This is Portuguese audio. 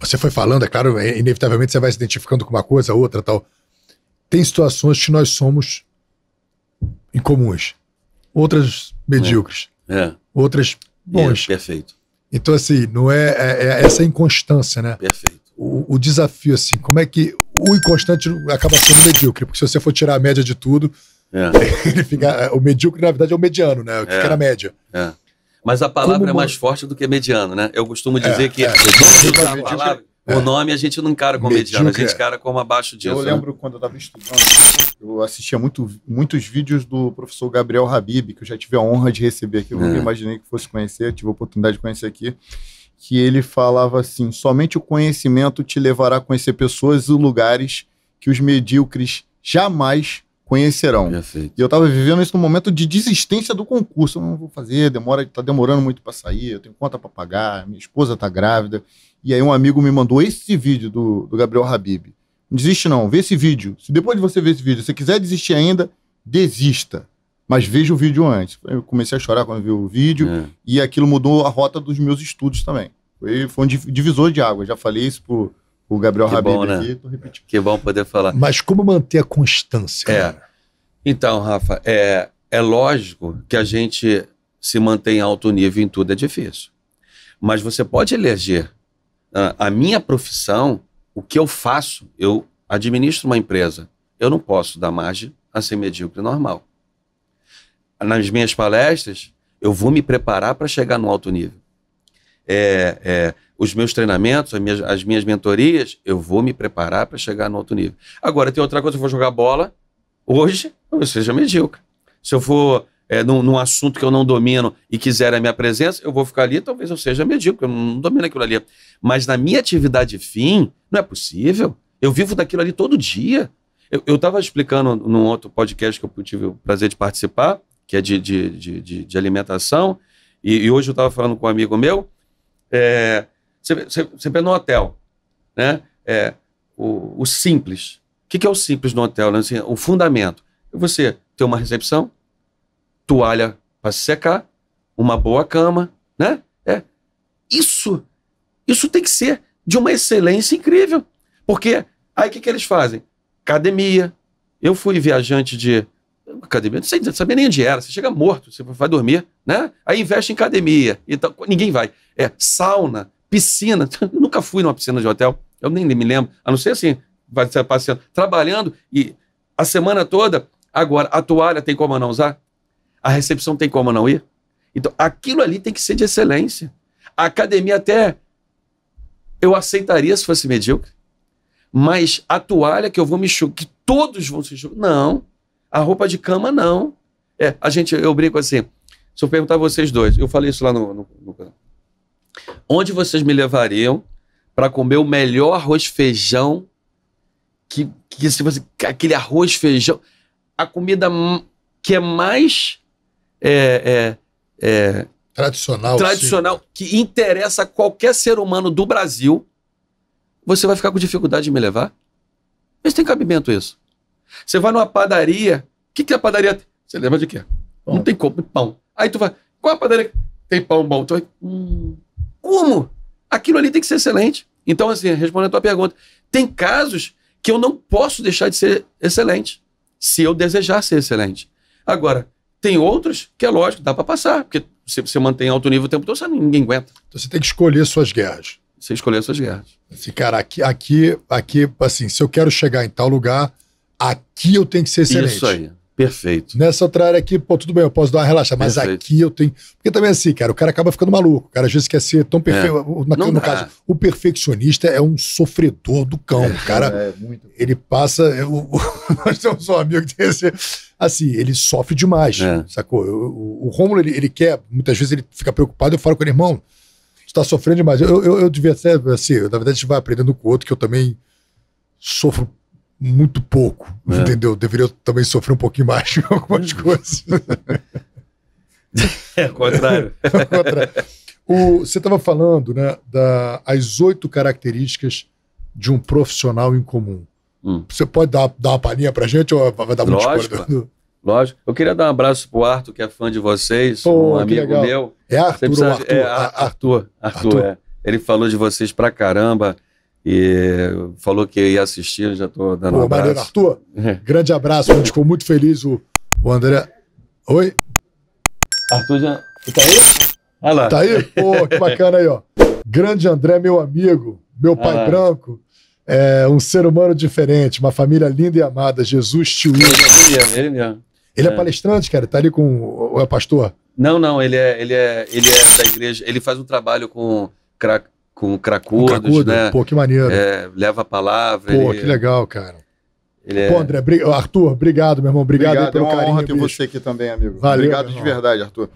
Você foi falando, é claro, é, inevitavelmente você vai se identificando com uma coisa, outra, tal. Tem situações que nós somos incomuns, outras medíocres, é. é. outras bons. É, perfeito. Então, assim, não é, é, é, essa inconstância, né? Perfeito. O, o, desafio, assim, como é que o inconstante acaba sendo medíocre? Porque se você for tirar a média de tudo, é. ele fica, é, o medíocre, na verdade, é o mediano, né? O que é. era a média. É. Mas a palavra Como... é mais forte do que mediano, né? Eu costumo é, dizer é, que é. o, tá palavra, é. o nome a gente não encara como mediano, mediano a gente é. encara como abaixo disso. Eu né? lembro né? quando eu estava estudando, eu assistia muito, muitos vídeos do professor Gabriel Habib, que eu já tive a honra de receber aqui, eu nunca é. imaginei que fosse conhecer, tive a oportunidade de conhecer aqui, que ele falava assim, somente o conhecimento te levará a conhecer pessoas e lugares que os medíocres jamais conhecerão. Perfeito. E eu estava vivendo isso no momento de desistência do concurso. Eu não vou fazer, demora, tá demorando muito para sair, eu tenho conta para pagar, minha esposa está grávida. E aí um amigo me mandou esse vídeo do, do Gabriel Habib. Não desiste não, vê esse vídeo. Se depois de você ver esse vídeo, você quiser desistir ainda, desista. Mas veja o vídeo antes. Eu comecei a chorar quando vi o vídeo é. e aquilo mudou a rota dos meus estudos também. Foi, foi um divisor de água. já falei isso pro, o Gabriel que Habib né? aqui, tô repetindo. Que bom poder falar. Mas como manter a constância? É. Cara? Então, Rafa, é, é lógico que a gente se mantém em alto nível em tudo é difícil. Mas você pode eleger. Ah, a minha profissão, o que eu faço, eu administro uma empresa. Eu não posso dar margem a ser medíocre normal. Nas minhas palestras, eu vou me preparar para chegar no alto nível. É, é, os meus treinamentos, as minhas, as minhas mentorias, eu vou me preparar para chegar no alto nível. Agora, tem outra coisa, eu vou jogar bola hoje, eu seja medíocre. Se eu for é, num, num, assunto que eu não domino e quiser a minha presença, eu vou ficar ali, talvez eu seja medíocre, eu não domino aquilo ali. Mas na minha atividade fim, não é possível. Eu vivo daquilo ali todo dia. Eu estava explicando num outro podcast que eu tive o prazer de participar, que é de, de, de, de, de alimentação, e, e, hoje eu estava falando com um amigo meu, é, você, você, vê no hotel, né? É, o, o simples. O que, que é o simples no hotel? Né? Assim, o fundamento você ter uma recepção, toalha para secar, uma boa cama, né? É. Isso, isso tem que ser de uma excelência incrível. Porque aí o que, que eles fazem? Academia. Eu fui viajante de academia, não sei não sabia nem onde era. Você chega morto, você vai dormir, né? Aí investe em academia. Então, ninguém vai. É sauna, piscina. Eu nunca fui numa piscina de hotel. Eu nem me lembro. A não ser assim, vai passeando, trabalhando e a semana toda Agora, a toalha tem como não usar? A recepção tem como não ir? Então, aquilo ali tem que ser de excelência. A academia até eu aceitaria se fosse medíocre. Mas a toalha que eu vou me enxugar, que todos vão se enxugar. Não. A roupa de cama, não. É, a gente, eu brinco assim. Se eu perguntar a vocês dois, eu falei isso lá no, no, no Onde vocês me levariam para comer o melhor arroz feijão que, que se você, aquele arroz feijão a comida que é mais é, é, é, tradicional, tradicional sim. que interessa a qualquer ser humano do Brasil, você vai ficar com dificuldade de me levar? Mas tem cabimento isso. Você vai numa padaria, o que, que a padaria tem? Você lembra de quê? Pão. Não tem como, pão. Aí tu vai, qual a padaria? Tem pão bom. Tu vai, hum, como? Aquilo ali tem que ser excelente. Então, assim, respondendo a tua pergunta, tem casos que eu não posso deixar de ser excelente se eu desejar ser excelente. Agora, tem outros que é lógico, dá para passar, porque se você mantém alto nível o tempo todo, ninguém aguenta. Então você tem que escolher suas guerras. Você escolher suas guerras. Assim, cara, aqui, aqui, aqui, assim, se eu quero chegar em tal lugar, aqui eu tenho que ser excelente. Isso aí. Perfeito. Nessa outra área aqui, pô, tudo bem, eu posso dar uma relaxa, mas perfeito. aqui eu tenho. Porque também é assim, cara, o cara acaba ficando maluco. O cara às vezes quer ser tão perfeito. É. no dá. caso, o perfeccionista é um sofredor do cão. É, o cara, é, muito... ele passa. Eu, é, nós temos um amigo que tem esse. Assim, ele sofre demais, é. sacou? O, o, o Romulo, ele, ele quer, muitas vezes ele fica preocupado. Eu falo com ele, irmão, você tá sofrendo demais. Eu, eu, eu devia até, assim, eu, na verdade a gente vai aprendendo com o outro que eu também sofro muito pouco, é. entendeu? Deveria também sofrer um pouquinho mais com algumas uhum. coisas. É, ao contrário. ao contrário. O, você estava falando né, das oito características de um profissional em comum. Hum. Você pode dar, dar uma palhinha pra gente ou vai dar muito Lógico. Lógico. Eu queria dar um abraço pro Arthur, que é fã de vocês, Pô, um amigo legal. meu. É Arthur precisa... Arthur? É, Arthur? Arthur? Arthur, Arthur, é. Ele falou de vocês pra caramba. E falou que ia assistir, já estou dando Pô, um abraço. Maneiro, Arthur, é. grande abraço, a gente ficou muito feliz. O, o André. Oi? Arthur já. Tá aí? Ah lá. Tá aí? Pô, que bacana aí, ó. Grande André, meu amigo, meu pai ah branco. É um ser humano diferente, uma família linda e amada, Jesus te une. Ele é ele é mesmo. Ele é, é palestrante, cara, tá ali com. Ou é pastor? Não, não, ele é, ele é, ele é da igreja. Ele faz um trabalho com com o Cracudos, um cracudo, né? Pô, que maneiro. É, leva a palavra. Pô, ele... que legal, cara. Ele é Pô, André, bri... Arthur, obrigado, meu irmão. Obrigado, obrigado pelo é uma carinho. Honra ter bicho. você aqui também, amigo. Valeu, obrigado de verdade, Arthur.